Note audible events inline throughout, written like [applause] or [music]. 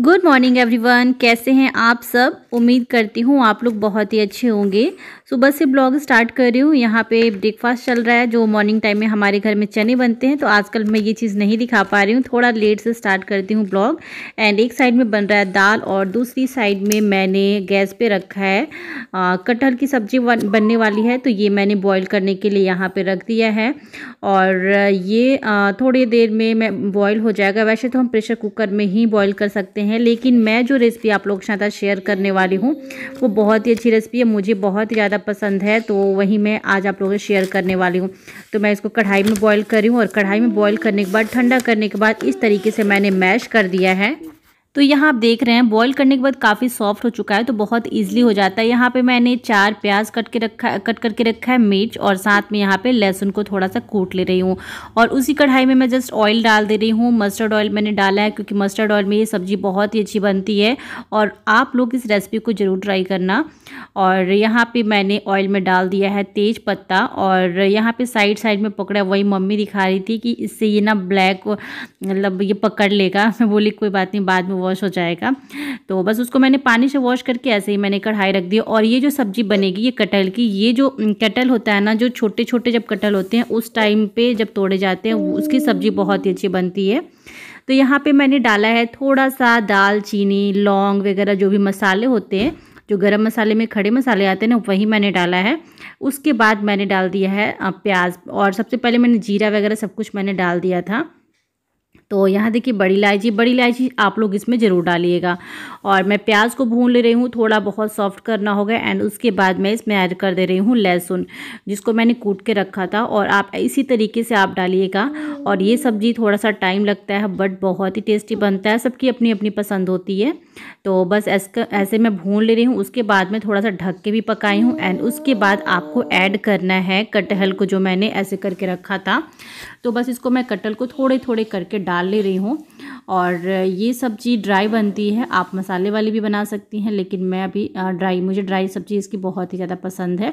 good morning everyone कैसे हैं आप सब उम्मीद करती हूँ आप लोग बहुत ही अच्छे होंगे सुबह से ब्लॉग स्टार्ट कर रही हूँ यहाँ पे ब्रेकफास्ट चल रहा है जो मॉर्निंग टाइम में हमारे घर में चने बनते हैं तो आजकल मैं ये चीज़ नहीं दिखा पा रही हूँ थोड़ा लेट से स्टार्ट करती हूँ ब्लॉग एंड एक साइड में बन रहा है दाल और दूसरी साइड में मैंने गैस पर रखा है कटहल की सब्जी बनने वाली है तो ये मैंने बॉयल करने के लिए यहाँ पर रख दिया है और ये थोड़ी देर में मैं बॉयल हो जाएगा वैसे तो हम प्रेशर कुकर में ही बॉयल कर सकते हैं हैं लेकिन मैं जो रेसिपी आप लोग के साथ शेयर करने वाली हूँ वो बहुत ही अच्छी रेसिपी है मुझे बहुत ज़्यादा पसंद है तो वही मैं आज आप लोगों से शेयर करने वाली हूँ तो मैं इसको कढ़ाई में बॉयल कर रही हूँ और कढ़ाई में बॉयल करने के बाद ठंडा करने के बाद इस तरीके से मैंने मैश कर दिया है तो यहाँ आप देख रहे हैं बॉईल करने के बाद काफ़ी सॉफ्ट हो चुका है तो बहुत इजीली हो जाता है यहाँ पे मैंने चार प्याज कट के रखा कट करके रखा है मिर्च और साथ में यहाँ पे लहसुन को थोड़ा सा कूट ले रही हूँ और उसी कढ़ाई में मैं जस्ट ऑयल डाल दे रही हूँ मस्टर्ड ऑयल मैंने डाला है क्योंकि मस्टर्ड ऑयल में ये सब्ज़ी बहुत ही अच्छी बनती है और आप लोग इस रेसिपी को ज़रूर ट्राई करना और यहाँ पर मैंने ऑयल में डाल दिया है तेज पत्ता और यहाँ पर साइड साइड में पकड़ा वही मम्मी दिखा रही थी कि इससे ये ना ब्लैक मतलब ये पकड़ लेगा [laughs] मैं बोली कोई बात नहीं बाद में वॉश हो जाएगा तो बस उसको मैंने पानी से वॉश करके ऐसे ही मैंने कढ़ाई रख दी और ये जो सब्ज़ी बनेगी ये कटहल की ये जो कटहल होता है ना जो छोटे छोटे जब कटहल होते हैं उस टाइम पर जब तोड़े जाते हैं उसकी सब्ज़ी बहुत ही अच्छी बनती है तो यहाँ पर मैंने डाला है थोड़ा सा दाल लौंग वगैरह जो भी मसाले होते हैं जो गरम मसाले में खड़े मसाले आते हैं ना वही मैंने डाला है उसके बाद मैंने डाल दिया है प्याज और सबसे पहले मैंने जीरा वगैरह सब कुछ मैंने डाल दिया था तो यहाँ देखिए बड़ी इलायची बड़ी इलायची आप लोग इसमें ज़रूर डालिएगा और मैं प्याज को भून ले रही हूँ थोड़ा बहुत सॉफ्ट करना होगा एंड उसके बाद मैं इसमें ऐड कर दे रही हूँ लहसुन जिसको मैंने कूट के रखा था और आप इसी तरीके से आप डालिएगा और ये सब्ज़ी थोड़ा सा टाइम लगता है बट बहुत ही टेस्टी बनता है सबकी अपनी अपनी पसंद होती है तो बस ऐसे मैं भून ले रही हूँ उसके बाद मैं थोड़ा सा ढक के भी पकाई हूँ एंड उसके बाद आपको ऐड करना है कटहल को जो मैंने ऐसे करके रखा था तो बस इसको मैं कटहल को थोड़े थोड़े करके डाल डाल ले रही हूँ और ये सब्ज़ी ड्राई बनती है आप मसाले वाली भी बना सकती हैं लेकिन मैं अभी ड्राई मुझे ड्राई सब्ज़ी इसकी बहुत ही ज़्यादा पसंद है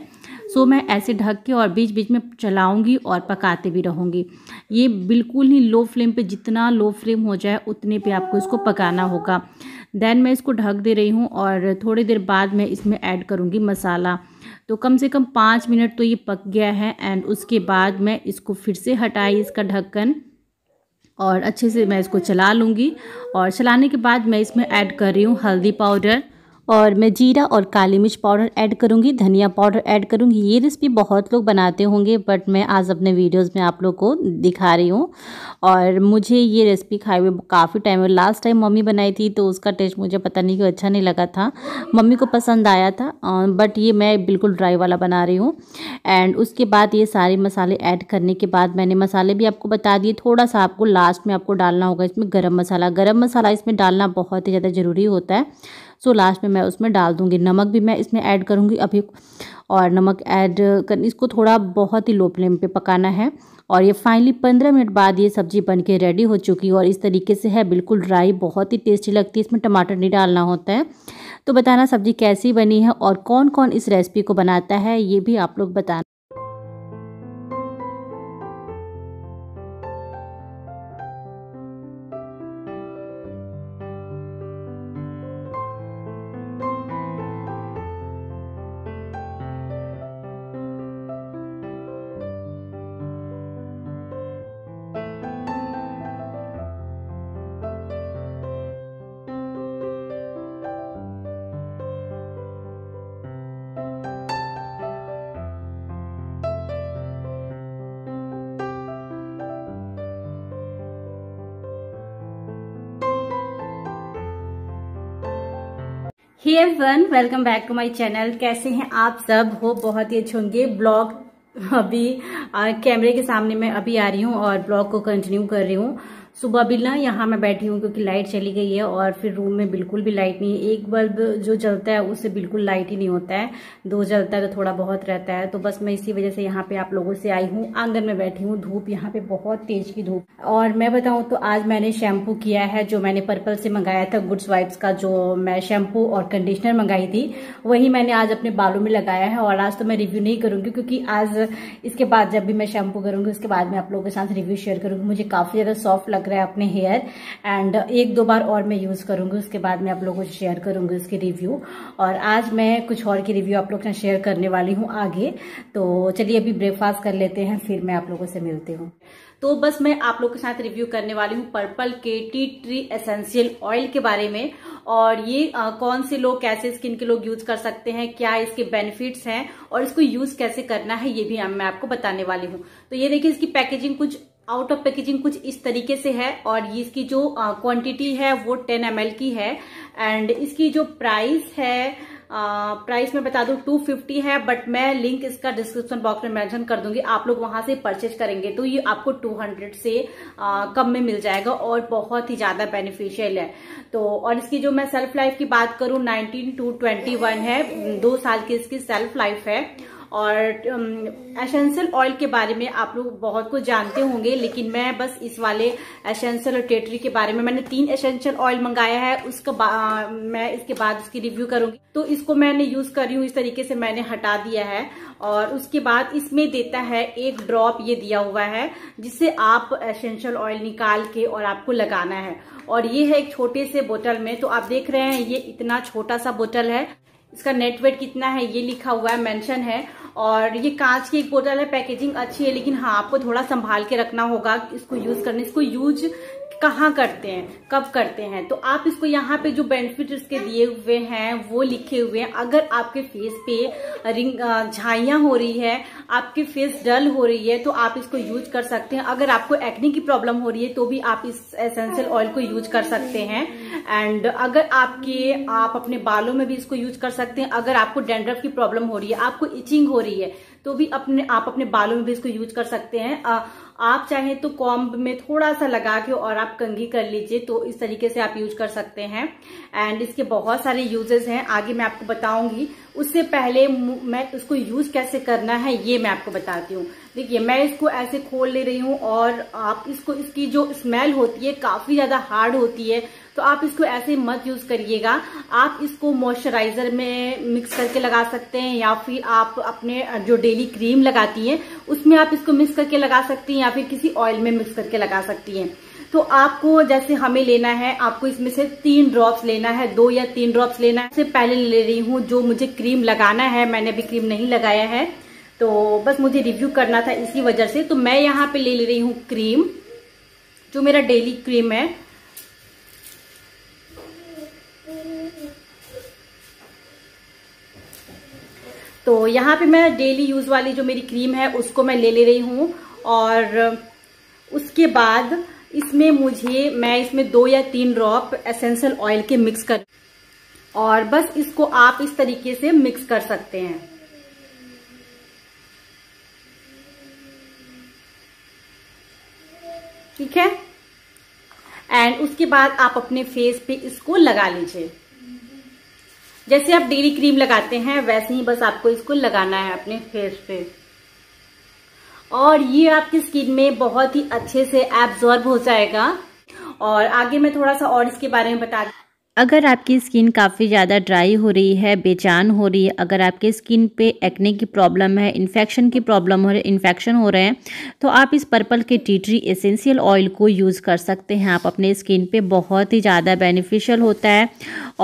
सो मैं ऐसे ढक के और बीच बीच में चलाऊँगी और पकाते भी रहूँगी ये बिल्कुल ही लो फ्लेम पे जितना लो फ्लेम हो जाए उतने पे आपको इसको पकाना होगा देन मैं इसको ढक दे रही हूँ और थोड़ी देर बाद मैं इसमें ऐड करूँगी मसाला तो कम से कम पाँच मिनट तो ये पक गया है एंड उसके बाद मैं इसको फिर से हटाई इसका ढक्कन और अच्छे से मैं इसको चला लूँगी और चलाने के बाद मैं इसमें ऐड कर रही हूँ हल्दी पाउडर और मैं जीरा और काली मिर्च पाउडर ऐड करूँगी धनिया पाउडर ऐड करूँगी ये रेसिपी बहुत लोग बनाते होंगे बट मैं आज अपने वीडियोस में आप लोग को दिखा रही हूँ और मुझे ये रेसिपी खाए हुए काफ़ी टाइम हुआ लास्ट टाइम मम्मी बनाई थी तो उसका टेस्ट मुझे पता नहीं कि अच्छा नहीं लगा था मम्मी को पसंद आया था बट ये मैं बिल्कुल ड्राई वाला बना रही हूँ एंड उसके बाद ये सारे मसाले ऐड करने के बाद मैंने मसाले भी आपको बता दिए थोड़ा सा आपको लास्ट में आपको डालना होगा इसमें गर्म मसाला गर्म मसाला इसमें डालना बहुत ही ज़्यादा ज़रूरी होता है सो लास्ट में मैं उसमें डाल दूँगी नमक भी मैं इसमें ऐड करूँगी अभी और नमक ऐड कर इसको थोड़ा बहुत ही लो फ्लेम पे पकाना है और ये फाइनली पंद्रह मिनट बाद ये सब्ज़ी बन के रेडी हो चुकी है और इस तरीके से है बिल्कुल ड्राई बहुत ही टेस्टी लगती है इसमें टमाटर नहीं डालना होता है तो बताना सब्ज़ी कैसी बनी है और कौन कौन इस रेसिपी को बनाता है ये भी आप लोग बताना ही वन welcome back to my channel कैसे हैं आप सब हो बहुत ही अच्छे होंगे ब्लॉग अभी कैमरे के सामने मैं अभी आ रही हूँ और ब्लॉग को कंटिन्यू कर रही हूँ सुबह भी ना यहाँ मैं बैठी हूँ क्योंकि लाइट चली गई है और फिर रूम में बिल्कुल भी लाइट नहीं है एक बल्ब जो जलता है उससे बिल्कुल लाइट ही नहीं होता है दो जलता है तो थोड़ा बहुत रहता है तो बस मैं इसी वजह से यहाँ पे आप लोगों से आई हूँ आंगन में बैठी हूँ धूप यहाँ पे बहुत तेज की धूप और मैं बताऊँ तो आज मैंने शैम्पू किया है जो मैंने पर्पल से मंगाया था गुड्स वाइप्स का जो मैं शैम्पू और कंडीशनर मंगाई थी वही मैंने आज अपने बालों में लगाया है और आज तो मैं रिव्यू नहीं करूँगी क्योंकि आज इसके बाद जब भी मैं शैम्पू करूँगी उसके बाद मैं आप लोगों के साथ रिव्यू शेयर करूँगी मुझे काफ़ी ज़्यादा सॉफ्ट लग रहा है अपने हेयर एंड एक दो बार और मैं यूज़ करूँगी उसके बाद मैं आप लोगों को शेयर करूँगी उसकी रिव्यू और आज मैं कुछ और की रिव्यू आप लोग से शेयर करने वाली हूँ आगे तो चलिए अभी ब्रेकफास्ट कर लेते हैं फिर मैं आप लोगों से मिलती हूँ तो बस मैं आप लोग के साथ रिव्यू करने वाली हूँ पर्पल के टी ट्री एसेंशियल ऑयल के बारे में और ये आ, कौन से लोग कैसे स्किन के लोग यूज कर सकते हैं क्या इसके बेनिफिट्स हैं और इसको यूज कैसे करना है ये भी मैं आपको बताने वाली हूँ तो ये देखिए इसकी पैकेजिंग कुछ आउट ऑफ पैकेजिंग कुछ इस तरीके से है और इसकी जो क्वांटिटी है वो 10 एम की है एंड इसकी जो प्राइस है प्राइस मैं बता दूं 250 है बट मैं लिंक इसका डिस्क्रिप्शन बॉक्स में मेंशन कर दूंगी आप लोग वहां से परचेज करेंगे तो ये आपको 200 से आ, कम में मिल जाएगा और बहुत ही ज्यादा बेनिफिशियल है तो और इसकी जो मैं सेल्फ लाइफ की बात करूं 19 टू 21 है दो साल की इसकी सेल्फ लाइफ है और एसेंशियल um, ऑयल के बारे में आप लोग बहुत कुछ जानते होंगे लेकिन मैं बस इस वाले एसेंशियल और टेटरी के बारे में मैंने तीन एसेंशियल ऑयल मंगाया है उसका uh, मैं इसके बाद उसकी रिव्यू करूंगी तो इसको मैंने यूज कर रही हूँ इस तरीके से मैंने हटा दिया है और उसके बाद इसमें देता है एक ड्रॉप ये दिया हुआ है जिससे आप एसेंशियल ऑयल निकाल के और आपको लगाना है और ये है एक छोटे से बोतल में तो आप देख रहे हैं ये इतना छोटा सा बोतल है इसका नेट वेट कितना है ये लिखा हुआ है मेंशन है और ये कांच की एक बोतल है पैकेजिंग अच्छी है लेकिन हाँ आपको थोड़ा संभाल के रखना होगा इसको यूज करने इसको यूज कहाँ करते हैं कब करते हैं तो आप इसको यहाँ पे जो बेनिफिट इसके दिए हुए हैं वो लिखे हुए हैं अगर आपके फेस पे रिंग झाइया हो रही है आपके फेस डल हो रही है तो आप इसको यूज कर सकते हैं अगर आपको एक्ने की प्रॉब्लम हो रही है तो भी आप इस एसेंशियल ऑयल को यूज कर सकते हैं एंड अगर आपके आप अपने बालों में भी इसको यूज कर सकते हैं अगर आपको डेंड्रफ की प्रॉब्लम हो रही है आपको इचिंग हो रही है तो भी अपने आप अपने बालों में भी इसको यूज कर सकते हैं आ, आप चाहे तो कॉम्ब में थोड़ा सा लगा के और आप कंघी कर लीजिए तो इस तरीके से आप यूज कर सकते हैं एंड इसके बहुत सारे यूजेस हैं आगे मैं आपको बताऊंगी उससे पहले मैं उसको यूज कैसे करना है ये मैं आपको बताती हूँ देखिए मैं इसको ऐसे खोल ले रही हूँ और आप इसको इसकी जो स्मेल होती है काफी ज्यादा हार्ड होती है तो आप इसको ऐसे मत यूज करिएगा आप इसको मॉइस्चराइजर में मिक्स करके लगा सकते हैं या फिर आप अपने जो डेली क्रीम लगाती हैं उसमें आप इसको मिक्स करके लगा सकती हैं या फिर किसी ऑयल में मिक्स करके लगा सकती हैं तो आपको जैसे हमें लेना है आपको इसमें से तीन ड्रॉप्स लेना है दो या तीन ड्रॉप्स लेना है पहले ले रही हूँ जो मुझे क्रीम लगाना है मैंने अभी क्रीम नहीं लगाया है तो बस मुझे रिव्यू करना था इसी वजह से तो मैं यहाँ पे ले ले रही हूँ क्रीम जो मेरा डेली क्रीम है तो यहाँ पे मैं डेली यूज़ वाली जो मेरी क्रीम है उसको मैं ले ले रही हूँ और उसके बाद इसमें मुझे मैं इसमें दो या तीन ड्रॉप एसेंशियल ऑयल के मिक्स कर और बस इसको आप इस तरीके से मिक्स कर सकते हैं ठीक है एंड उसके बाद आप अपने फेस पे इसको लगा लीजिए जैसे आप डेली क्रीम लगाते हैं वैसे ही बस आपको इसको लगाना है अपने फेस पे और ये आपकी स्किन में बहुत ही अच्छे से एब्जॉर्ब हो जाएगा और आगे मैं थोड़ा सा और इसके बारे में बता अगर आपकी स्किन काफ़ी ज़्यादा ड्राई हो रही है बेचान हो रही है अगर आपके स्किन पे एक्ने की प्रॉब्लम है इन्फेक्शन की प्रॉब्लम हो रही है इन्फेक्शन हो रहे हैं तो आप इस पर्पल के टी ट्री एसेंशियल ऑयल को यूज़ कर सकते हैं आप अपने स्किन पे बहुत ही ज़्यादा बेनिफिशियल होता है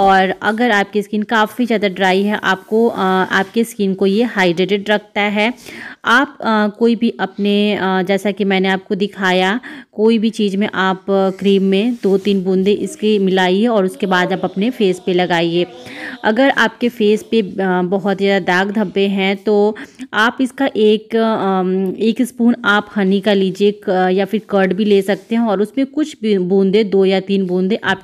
और अगर आपकी स्किन काफ़ी ज़्यादा ड्राई है आपको आपके स्किन को ये हाइड्रेटेड रखता है आप आ, कोई भी अपने आ, जैसा कि मैंने आपको दिखाया कोई भी चीज़ में आप क्रीम में दो तीन बूंदे इसके मिलाइए और उसके बाद आप अपने फेस पे लगाइए अगर आपके फेस पे बहुत ज़्यादा दाग धब्बे हैं तो आप इसका एक एक स्पून आप हनी का लीजिए या फिर कर्ड भी ले सकते हैं और उसमें कुछ बूंदे दो या तीन बूंदे आप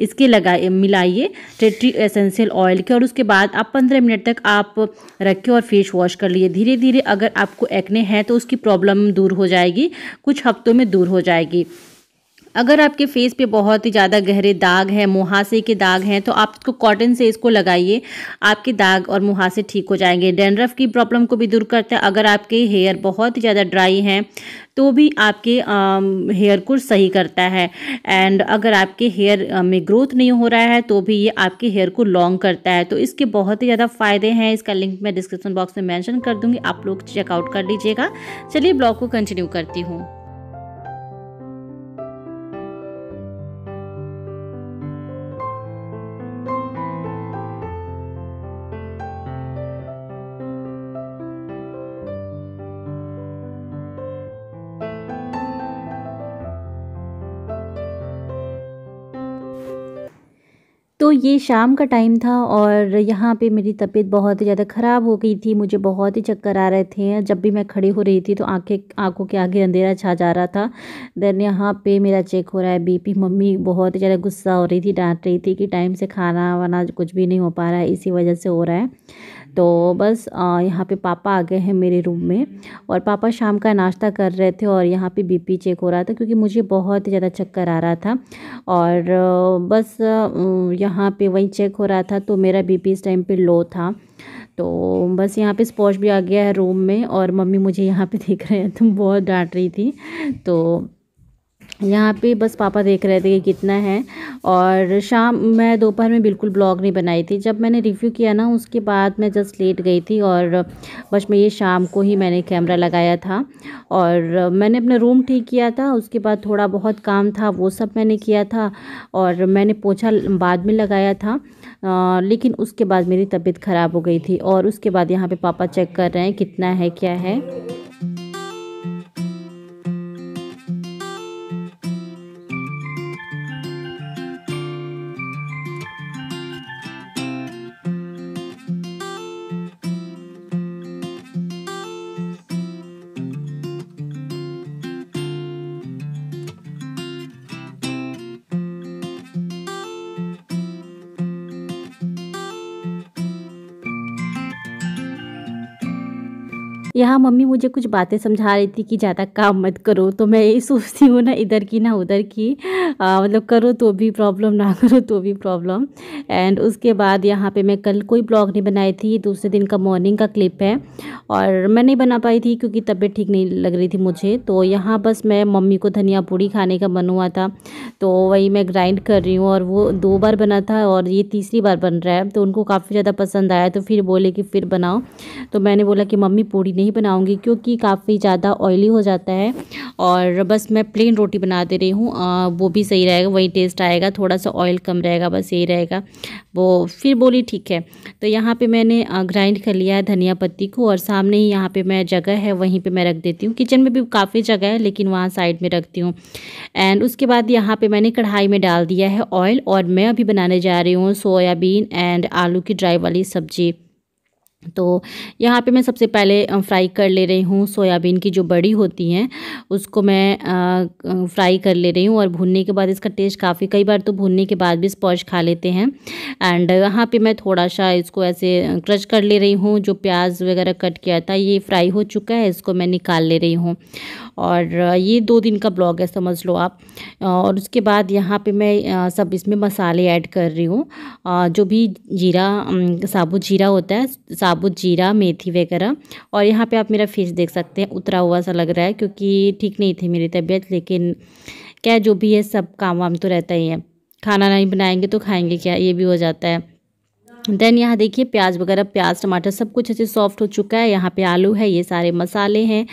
इसके लगाए मिलाइए टेट्री एसेंशियल ऑयल के और उसके बाद आप पंद्रह मिनट तक आप रखें और फेस वॉश कर लिए धीरे धीरे धीरे अगर आपको एक्ने हैं तो उसकी प्रॉब्लम दूर हो जाएगी कुछ हफ्तों में दूर हो जाएगी अगर आपके फेस पे बहुत ही ज़्यादा गहरे दाग हैं मुहासे के दाग हैं तो आप इसको कॉटन से इसको लगाइए आपके दाग और मुहासे ठीक हो जाएंगे डेंड्रफ की प्रॉब्लम को भी दूर करता है अगर आपके हेयर बहुत ही ज़्यादा ड्राई हैं तो भी आपके हेयर को सही करता है एंड अगर आपके हेयर में ग्रोथ नहीं हो रहा है तो भी ये आपके हेयर को लॉन्ग करता है तो इसके बहुत ही ज़्यादा फ़ायदे हैं इसका लिंक मैं डिस्क्रिप्शन बॉक्स में मेंशन कर दूंगी आप लोग चेकआउट कर लीजिएगा चलिए ब्लॉग को कंटिन्यू करती हूँ तो ये शाम का टाइम था और यहाँ पे मेरी तबीयत बहुत ही ज़्यादा ख़राब हो गई थी मुझे बहुत ही चक्कर आ रहे थे जब भी मैं खड़ी हो रही थी तो आंखें आंखों के आगे अंधेरा छा जा रहा था देन यहाँ पे मेरा चेक हो रहा है बीपी मम्मी बहुत ही ज़्यादा गुस्सा हो रही थी डांट रही थी कि टाइम से खाना वाना कुछ भी नहीं हो पा रहा है इसी वजह से हो रहा है तो बस यहाँ पे पापा आ गए हैं मेरे रूम में और पापा शाम का नाश्ता कर रहे थे और यहाँ पे बीपी चेक हो रहा था क्योंकि मुझे बहुत ज़्यादा चक्कर आ रहा था और बस यहाँ यहाँ पे वही चेक हो रहा था तो मेरा बीपी इस टाइम पे लो था तो बस यहाँ पे स्पॉश भी आ गया है रूम में और मम्मी मुझे यहाँ पे देख रहे हैं तुम तो बहुत डांट रही थी तो यहाँ पे बस पापा देख रहे थे कि कितना है और शाम मैं दोपहर में बिल्कुल ब्लॉग नहीं बनाई थी जब मैंने रिव्यू किया ना उसके बाद मैं जस्ट लेट गई थी और बस मैं ये शाम को ही मैंने कैमरा लगाया था और मैंने अपना रूम ठीक किया था उसके बाद थोड़ा बहुत काम था वो सब मैंने किया था और मैंने पोछा बाद में लगाया था आ, लेकिन उसके बाद मेरी तबीयत ख़राब हो गई थी और उसके बाद यहाँ पर पापा चेक कर रहे हैं कितना है क्या है यहाँ मम्मी मुझे कुछ बातें समझा रही थी कि ज़्यादा काम मत करो तो मैं यही सोचती हूँ ना इधर की ना उधर की हाँ, मतलब करो तो भी प्रॉब्लम ना [laughs] करो तो भी प्रॉब्लम एंड उसके बाद यहाँ पे मैं कल कोई ब्लॉग नहीं बनाई थी दूसरे दिन का मॉर्निंग का क्लिप है और मैं नहीं बना पाई थी क्योंकि तबीयत ठीक नहीं लग रही थी मुझे तो यहाँ बस मैं मम्मी को धनिया पूड़ी खाने का मन हुआ था तो वही मैं ग्राइंड कर रही हूँ और वो दो बार बना था और ये तीसरी बार बन रहा है तो उनको काफ़ी ज़्यादा पसंद आया तो फिर बोले कि फिर बनाओ तो मैंने बोला कि मम्मी पूड़ी नहीं बनाऊँगी क्योंकि काफ़ी ज़्यादा ऑयली हो जाता है और बस मैं प्लेन रोटी बना दे रही हूँ वो भी वही सही रहेगा वही टेस्ट आएगा थोड़ा सा ऑयल कम रहेगा बस यही रहेगा वो फिर बोली ठीक है तो यहाँ पे मैंने ग्राइंड कर लिया है धनिया पत्ती को और सामने ही यहाँ पे मैं जगह है वहीं पे मैं रख देती हूँ किचन में भी काफ़ी जगह है लेकिन वहाँ साइड में रखती हूँ एंड उसके बाद यहाँ पर मैंने कढ़ाई में डाल दिया है ऑयल और मैं अभी बनाने जा रही हूँ सोयाबीन एंड आलू की ड्राई वाली सब्ज़ी तो यहाँ पे मैं सबसे पहले फ्राई कर ले रही हूँ सोयाबीन की जो बड़ी होती हैं उसको मैं फ्राई कर ले रही हूँ और भूनने के बाद इसका टेस्ट काफ़ी कई बार तो भूनने के बाद भी स्पॉश खा लेते हैं एंड यहाँ पे मैं थोड़ा सा इसको ऐसे क्रश कर ले रही हूँ जो प्याज वगैरह कट किया था ये फ्राई हो चुका है इसको मैं निकाल ले रही हूँ और ये दो दिन का ब्लॉग है समझ लो आप और उसके बाद यहाँ पे मैं सब इसमें मसाले ऐड कर रही हूँ जो भी जीरा साबुत जीरा होता है साबुत जीरा मेथी वगैरह और यहाँ पे आप मेरा फेस देख सकते हैं उतरा हुआ सा लग रहा है क्योंकि ठीक नहीं थी मेरी तबीयत लेकिन क्या जो भी है सब काम वाम तो रहता ही है खाना नहीं बनाएंगे तो खाएंगे क्या ये भी हो जाता है देन यहाँ देखिए प्याज वगैरह प्याज टमाटर सब कुछ अच्छे सॉफ्ट हो चुका है यहाँ पे आलू है ये सारे मसाले हैं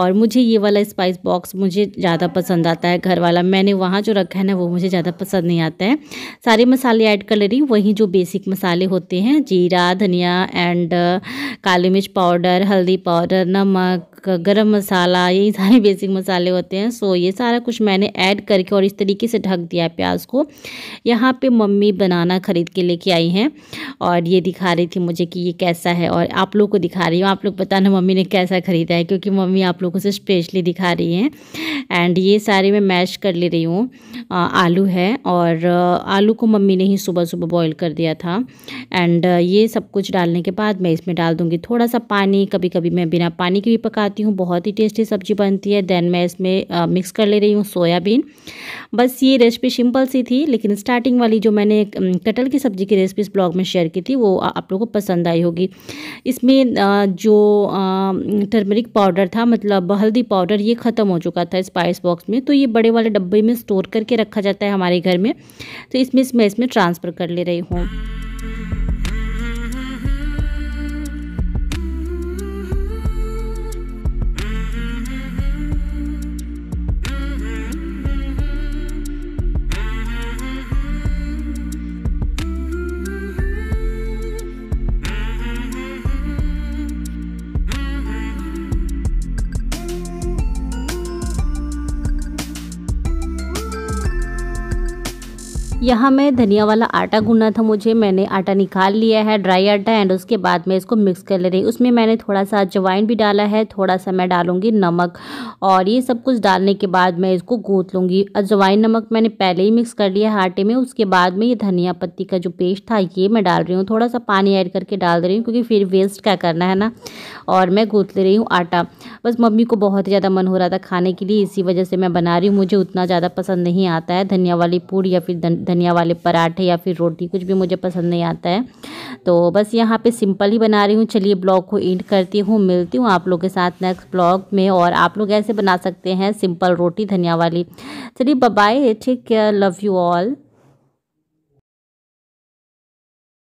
और मुझे ये वाला स्पाइस बॉक्स मुझे ज़्यादा पसंद आता है घर वाला मैंने वहाँ जो रखा है ना वो मुझे ज़्यादा पसंद नहीं आता है सारे मसाले ऐड कर ले रही वहीं जो बेसिक मसाले होते हैं जीरा धनिया एंड uh, काली मिर्च पाउडर हल्दी पाउडर नमक गर्म मसाला यही सारे बेसिक [laughs] मसाले होते हैं सो ये सारा कुछ मैंने ऐड करके और इस तरीके से ढक दिया है प्याज को यहाँ पर मम्मी बनाना ख़रीद के लेके आई हैं और ये दिखा रही थी मुझे कि ये कैसा है और आप लोग को दिखा रही हूँ आप लोग बताना मम्मी ने कैसा ख़रीदा है क्योंकि मम्मी आप लोगों से स्पेशली दिखा रही हैं एंड ये सारे मैं मैश कर ले रही हूँ आलू है और आलू को मम्मी ने ही सुबह सुबह बॉईल कर दिया था एंड ये सब कुछ डालने के बाद मैं इसमें डाल दूँगी थोड़ा सा पानी कभी कभी मैं बिना पानी के भी पकाती हूँ बहुत ही टेस्टी सब्ज़ी बनती है देन मैं इसमें मिक्स कर ले रही हूँ सोयाबीन बस ये रेसिपी सिंपल सी थी लेकिन स्टार्टिंग वाली जो मैंने कटल की सब्ज़ी की रेसिपी इस ब्लॉग में शेयर शेयर की थी वो आप लोगों को पसंद आई होगी इसमें जो टर्मरिक पाउडर था मतलब हल्दी पाउडर ये ख़त्म हो चुका था स्पाइस बॉक्स में तो ये बड़े वाले डब्बे में स्टोर करके रखा जाता है हमारे घर में तो इसमें मैं इसमें ट्रांसफ़र कर ले रही हूँ यहाँ मैं धनिया वाला आटा गूंना था मुझे मैंने आटा निकाल लिया है ड्राई आटा एंड उसके बाद मैं इसको मिक्स कर ले रही उसमें मैंने थोड़ा सा अजवाइन भी डाला है थोड़ा सा मैं डालूँगी नमक और ये सब कुछ डालने के बाद मैं इसको गूँथ लूँगी अजवाइन नमक मैंने पहले ही मिक्स कर लिया है आटे में उसके बाद में ये धनिया पत्ती का जो पेस्ट था ये मैं डाल रही हूँ थोड़ा सा पानी ऐड करके डाल रही हूँ क्योंकि फिर वेस्ट क्या करना है ना और मैं गूँत ले रही हूँ आटा बस मम्मी को बहुत ज़्यादा मन हो रहा था खाने के लिए इसी वजह से मैं बना रही हूँ मुझे उतना ज़्यादा पसंद नहीं आता है धनिया वाली पूड़ी या फिर धन धनिया वाले पराठे या फिर रोटी कुछ भी मुझे पसंद नहीं आता है तो बस यहाँ पे सिंपल ही बना रही हूँ चलिए ब्लॉग को एंड करती हूँ मिलती हूँ आप लोग के साथ नेक्स्ट ब्लॉग में और आप लोग ऐसे बना सकते हैं सिंपल रोटी धनिया वाली चलिए bye take care love you all